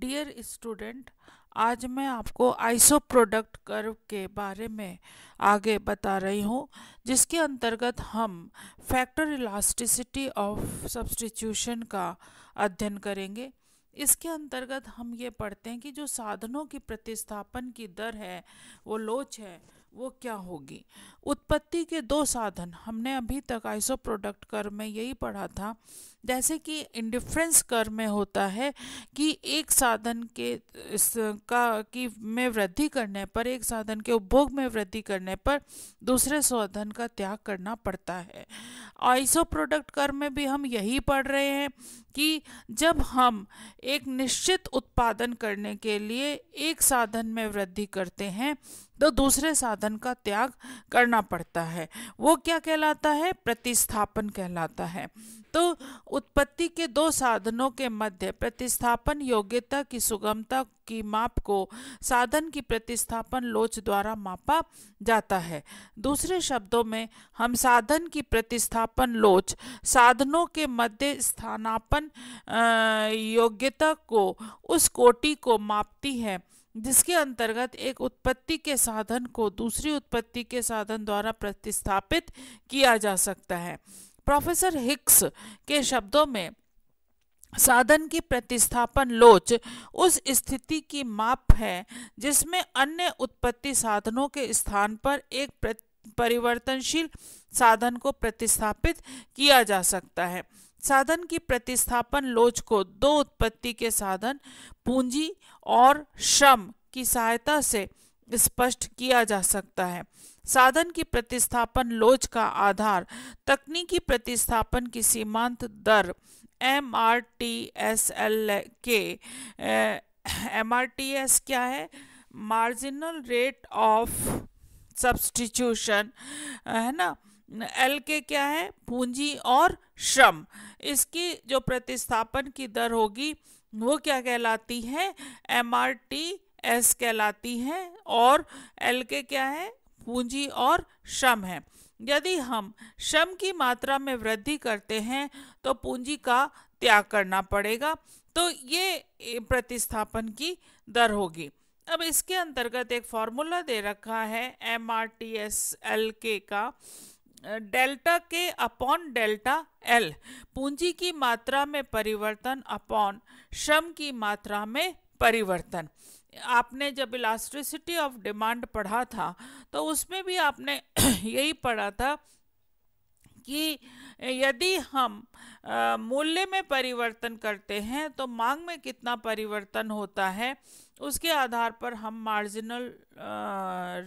dear student आज मैं आपको आइसो प्रोडक्ट कर्व के बारे में आगे बता रही हूँ जिसके अंतर्गत हम फैक्टर इलास्टिसिटी ऑफ सब्सटीट्यूशन का अध्ययन करेंगे इसके अंतर्गत हम ये पढ़ते हैं कि जो साधनों की प्रतिस्थापन की दर है वो लोच है वो क्या होगी उत्पत्ति के दो साधन हमने अभी तक आइसो प्रोडक्ट कर में यही पढ़ा था जैसे कि इंडिफ्रेंस कर में होता है कि एक साधन के का की में वृद्धि करने पर एक साधन के उपभोग में वृद्धि करने पर दूसरे साधन का त्याग करना पड़ता है आइसो प्रोडक्ट कर में भी हम यही पढ़ रहे हैं कि जब हम एक निश्चित उत्पादन करने के लिए एक साधन में वृद्धि करते हैं तो दूसरे साधन का त्याग करना पड़ता है वो क्या कहलाता है प्रतिस्थापन कहलाता है तो उत्पत्ति के दो साधनों के मध्य प्रतिस्थापन योग्यता की सुगमता की माप को साधन की प्रतिस्थापन लोच द्वारा मापा जाता है दूसरे शब्दों में हम साधन की प्रतिस्थापन लोच साधनों के मध्य स्थानापन योग्यता को उस कोटि को मापती है जिसके अंतर्गत एक उत्पत्ति के साधन को दूसरी उत्पत्ति के साधन द्वारा प्रतिस्थापित किया जा सकता है प्रोफेसर हिक्स के शब्दों में साधन की प्रतिस्थापन लोच उस स्थिति की माप है जिसमें अन्य उत्पत्ति साधनों के स्थान पर एक परिवर्तनशील साधन को प्रतिस्थापित किया जा सकता है साधन की प्रतिस्थापन लोच को दो उत्पत्ति के साधन पूंजी और श्रम की सहायता से स्पष्ट किया जा सकता है साधन की प्रतिस्थापन लोच का आधार तकनीकी प्रतिस्थापन की सीमांत दर M R T S L K M R T S क्या है मार्जिनल रेट ऑफ सब्सटीट्यूशन है ना एल के क्या है पूंजी और श्रम इसकी जो प्रतिस्थापन की दर होगी वो क्या कहलाती है एम आर टी एस कहलाती है और एल के क्या है पूंजी और श्रम है यदि हम श्रम की मात्रा में वृद्धि करते हैं तो पूंजी का त्याग करना पड़ेगा तो ये प्रतिस्थापन की दर होगी अब इसके अंतर्गत एक फॉर्मूला दे रखा है M R T S L K का डेल्टा के अपॉन डेल्टा एल पूंजी की मात्रा में परिवर्तन अपॉन श्रम की मात्रा में परिवर्तन आपने जब इलास्ट्रिसिटी ऑफ डिमांड पढ़ा था तो उसमें भी आपने यही पढ़ा था कि यदि हम मूल्य में परिवर्तन करते हैं तो मांग में कितना परिवर्तन होता है उसके आधार पर हम मार्जिनल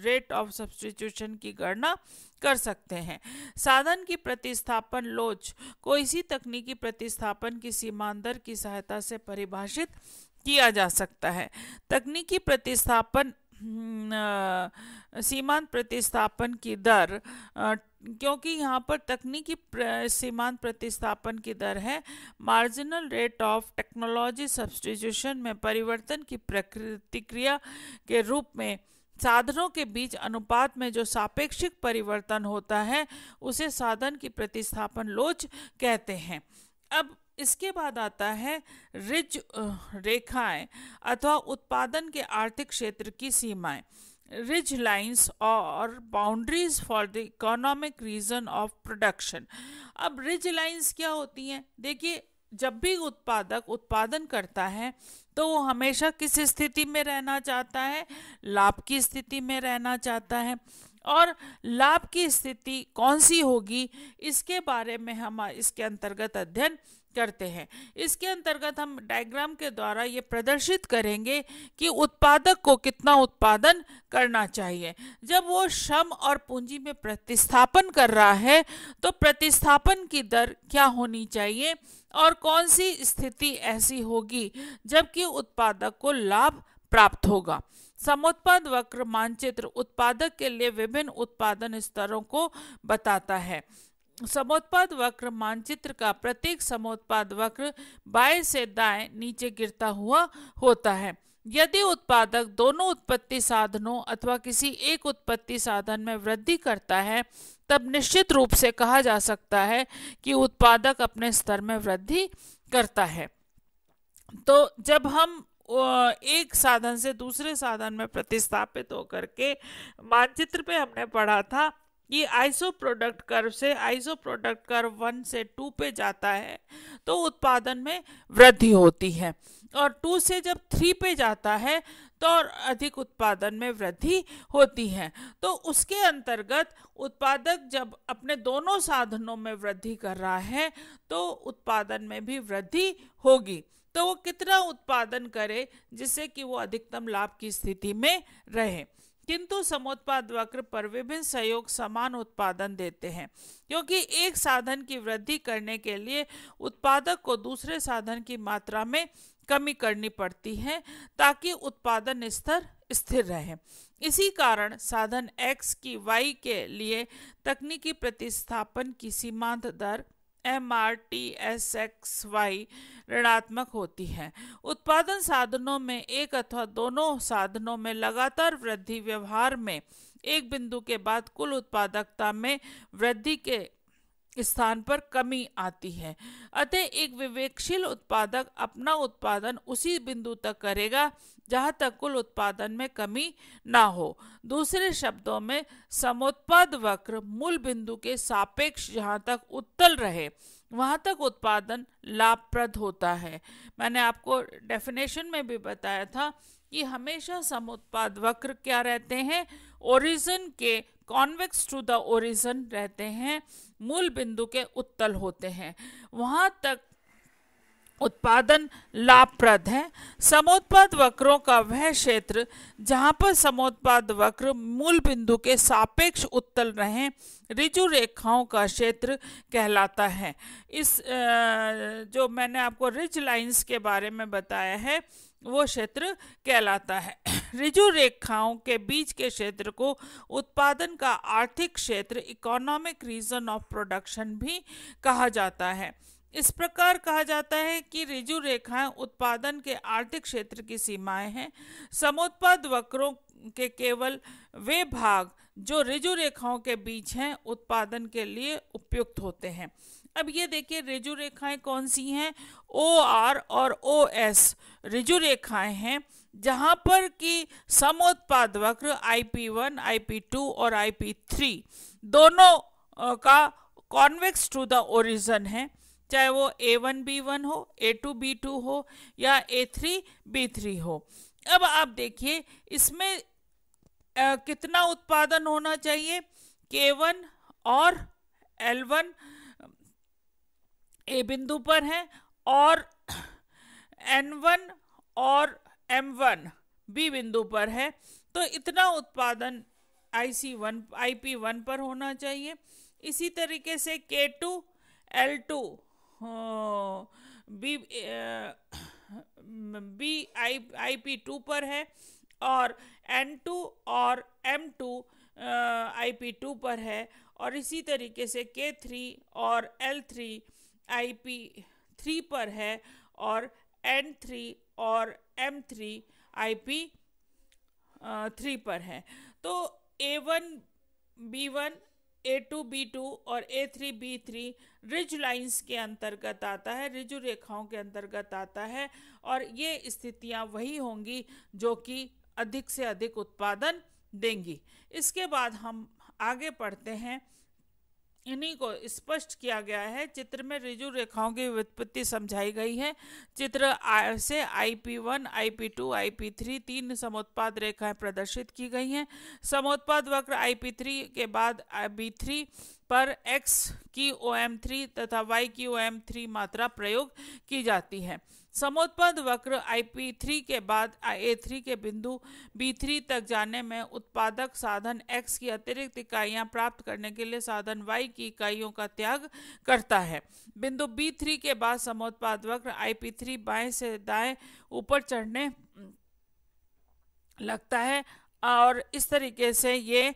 रेट ऑफ सब्सटीट्यूशन की गणना कर सकते हैं साधन की प्रतिस्थापन लोच को इसी तकनीकी प्रतिस्थापन की सीमांतर की सहायता से परिभाषित किया जा सकता है तकनीकी प्रतिस्थापन हम्म, सीमांत प्रतिस्थापन की दर क्योंकि यहाँ पर तकनीकी प्र, सीमांत प्रतिस्थापन की दर है marginal rate of technology substitution में परिवर्तन की प्रतिक्रिया के रूप में साधनों के बीच अनुपात में जो सापेक्षिक परिवर्तन होता है उसे साधन की प्रतिस्थापन लोच कहते हैं अब इसके बाद आता है रिज रेखाएं अथवा उत्पादन के आर्थिक क्षेत्र की सीमाएं रिज लाइंस और boundaries for the economic region of production अब रिज लाइंस क्या होती हैं देखिए जब भी उत्पादक उत्पादन करता है तो वो हमेशा किस स्थिति में रहना चाहता है लाभ की स्थिति में रहना चाहता है और लाभ की स्थिति कौन सी होगी इसके बारे में हम इसके अंतर्गत अध्ययन करते हैं इसके अंतर्गत हम डायग्राम के द्वारा ये प्रदर्शित करेंगे कि उत्पादक को कितना उत्पादन करना चाहिए जब वो श्रम और पूंजी में प्रतिस्थापन कर रहा है तो प्रतिस्थापन की दर क्या होनी चाहिए और कौन सी स्थिति ऐसी होगी जबकि उत्पादक को लाभ प्राप्त होगा समोत्पाद वक्र मानचित्र उत्पादक के लिए विभिन्न उत्पादन स्तरों को बताता है समोत्पाद वक्र मानचित्र का प्रत्येक समोत्पाद वक्र बाएं से दाएं नीचे गिरता हुआ होता है यदि उत्पादक दोनों उत्पत्ति साधनों अथवा किसी एक उत्पत्ति साधन में वृद्धि करता है तब निश्चित रूप से कहा जा सकता है कि उत्पादक अपने स्तर में वृद्धि करता है तो जब हम एक साधन से दूसरे साधन में प्रतिस्थापित होकर के मानचित्र पे हमने पढ़ा था ये आइसो प्रोडक्ट कर्व से आइसो प्रोडक्ट कर्व वन से टू पे जाता है तो उत्पादन में वृद्धि होती है और टू से जब थ्री पे जाता है तो और अधिक उत्पादन में वृद्धि होती है तो उसके अंतर्गत उत्पादक जब अपने दोनों साधनों में वृद्धि कर रहा है तो उत्पादन में भी वृद्धि होगी तो वो कितना उत्पादन करे जिससे कि वो अधिकतम लाभ की स्थिति में रहे किंतु समोत्पाद वक्र पर विभिन्न सहयोग समान उत्पादन देते हैं क्योंकि एक साधन की वृद्धि करने के लिए उत्पादक को दूसरे साधन की मात्रा में कमी करनी पड़ती है ताकि उत्पादन स्तर स्थिर रहे इसी कारण साधन एक्स की वाई के लिए तकनीकी प्रतिस्थापन की सीमांत दर M R T S X Y ऋणात्मक होती है उत्पादन साधनों में एक अथवा दोनों साधनों में लगातार वृद्धि व्यवहार में एक बिंदु के बाद कुल उत्पादकता में वृद्धि के स्थान पर कमी आती है अतः एक विवेकशील उत्पादक अपना उत्पादन उसी बिंदु तक करेगा जहाँ तक कुल उत्पादन में कमी ना हो दूसरे शब्दों में समोत्पाद वक्र मूल बिंदु के सापेक्ष जहाँ तक उत्तल रहे वहाँ तक उत्पादन लाभप्रद होता है मैंने आपको डेफिनेशन में भी बताया था कि हमेशा समुत्पाद वक्र क्या रहते हैं ओरिजन के कॉन्वेक्स टू द ओरिजन रहते हैं मूल बिंदु के उत्तल होते हैं वहाँ तक उत्पादन लाभप्रद है समोत्पाद वक्रों का वह क्षेत्र जहाँ पर समोत्पाद वक्र मूल बिंदु के सापेक्ष उत्तल रहे रिजु रेखाओं का क्षेत्र कहलाता है इस जो मैंने आपको रिज लाइंस के बारे में बताया है वो क्षेत्र कहलाता है रिजु रेखाओं के बीच के क्षेत्र को उत्पादन का आर्थिक क्षेत्र इकोनॉमिक रीजन ऑफ प्रोडक्शन भी कहा जाता है इस प्रकार कहा जाता है कि रिजु रेखाएं उत्पादन के आर्थिक क्षेत्र की सीमाएं हैं समोत्पाद वक्रों के केवल वे भाग जो रिजु रेखाओं के बीच हैं उत्पादन के लिए उपयुक्त होते हैं अब ये देखिए रिजु रेखाएं कौन सी हैं ओ आर और ओ एस रिजु रेखाएं हैं जहां पर कि समोत्पाद वक्र I P one I P two और आई पी थ्री दोनों का कॉन्वेक्स टू द ओरिजन है चाहे वो ए वन बी वन हो ए टू बी टू हो या ए थ्री बी थ्री हो अब आप देखिए इसमें आ, कितना उत्पादन होना चाहिए के वन और एल वन ए बिंदु पर हैं और एन वन और एम वन बी बिंदु पर है तो इतना उत्पादन I C one I P one पर होना चाहिए इसी तरीके से K two L two B B I I P two पर है और एन टू और M two I P two पर है और इसी तरीके से के थ्री और L three I P three पर है और एन थ्री और M three I P three पर है तो A one B one A two B two और A three B three ridge lines के अंतर्गत आता है रिज रेखाओं के अंतर्गत आता है और ये स्थितियाँ वही होंगी जो कि अधिक से अधिक उत्पादन देंगी इसके बाद हम आगे पढ़ते हैं इन्हीं को स्पष्ट किया गया है चित्र में ऋजु रेखाओं की व्युत्पत्ति समझाई गई है चित्र से आई पी थ्री तीन समोत्पाद रेखाएं प्रदर्शित की गई हैं समोत्पाद वक्र आई पी थ्री के बाद थ्री पर एक्स की ओ एम थ्री तथा वाई की ओ एम थ्री मात्रा प्रयोग की जाती है समोत्पद वक्र आई थ्री के बाद ए थ्री के बिंदु बी थ्री तक जाने में उत्पादक साधन एक्स की अतिरिक्त इकाइयाँ प्राप्त करने के लिए साधन वाई की इकाइयों का त्याग करता है बिंदु बी थ्री के बाद समोत्पाद वक्र आई थ्री बाएँ से दाएँ ऊपर चढ़ने लगता है और इस तरीके से ये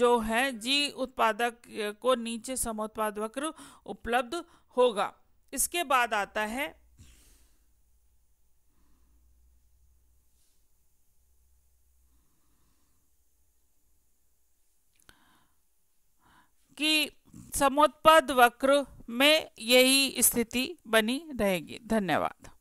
जो है जी उत्पादक को नीचे समोत्पाद वक्र उपलब्ध होगा इसके बाद आता है कि समोत्पाद वक्र में यही स्थिति बनी रहेगी धन्यवाद